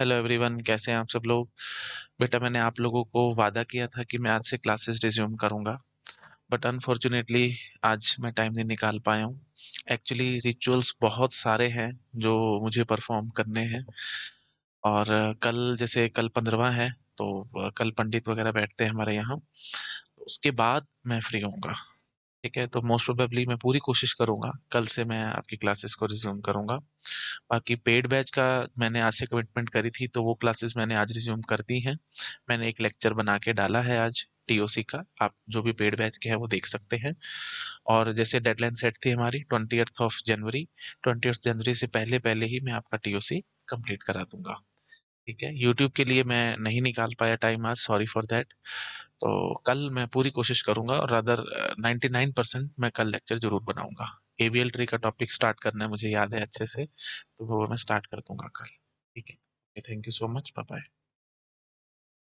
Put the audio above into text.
hello everyone कैसे हैं आप सब लोग बेटा मैंने आप लोगों को वादा किया था कि मैं आज से क्लासेस रिज्यूम करूंगा बट अनफॉर्चुनेटली आज मैं टाइम नहीं निकाल पाया हूँ एक्चुअली रिचुअल्स बहुत सारे हैं जो मुझे परफॉर्म करने हैं और कल जैसे कल पंद्रवा है तो कल पंडित वगैरह बैठते हैं हमारे यहाँ तो उसके बाद मैं फ्री होऊंगा ठीक है तो मोस्ट प्रोबेबली मैं पूरी कोशिश करूंगा कल से मैं आपकी क्लासेस को रिज्यूम करूंगा बाकी पेड बैच का मैंने आज से कमिटमेंट करी थी तो वो क्लासेस मैंने आज रिज्यूम कर दी हैं मैंने एक लेक्चर बना के डाला है आज टीओसी का आप जो भी पेड बैच के हैं वो देख सकते हैं और जैसे डेडलाइन सेट थी हमारी ट्वेंटी ऑफ जनवरी ट्वेंटी जनवरी से पहले पहले ही मैं आपका टी कंप्लीट करा दूंगा ठीक है यूट्यूब के लिए मैं नहीं निकाल पाया टाइम आज सॉरी फॉर देट तो कल मैं पूरी कोशिश करूंगा और अदर 99 परसेंट मैं कल लेक्चर जरूर बनाऊंगा एल ट्री का टॉपिक स्टार्ट करना है मुझे याद है अच्छे से तो वो मैं स्टार्ट कर दूंगा कल ठीक है thank you so much bye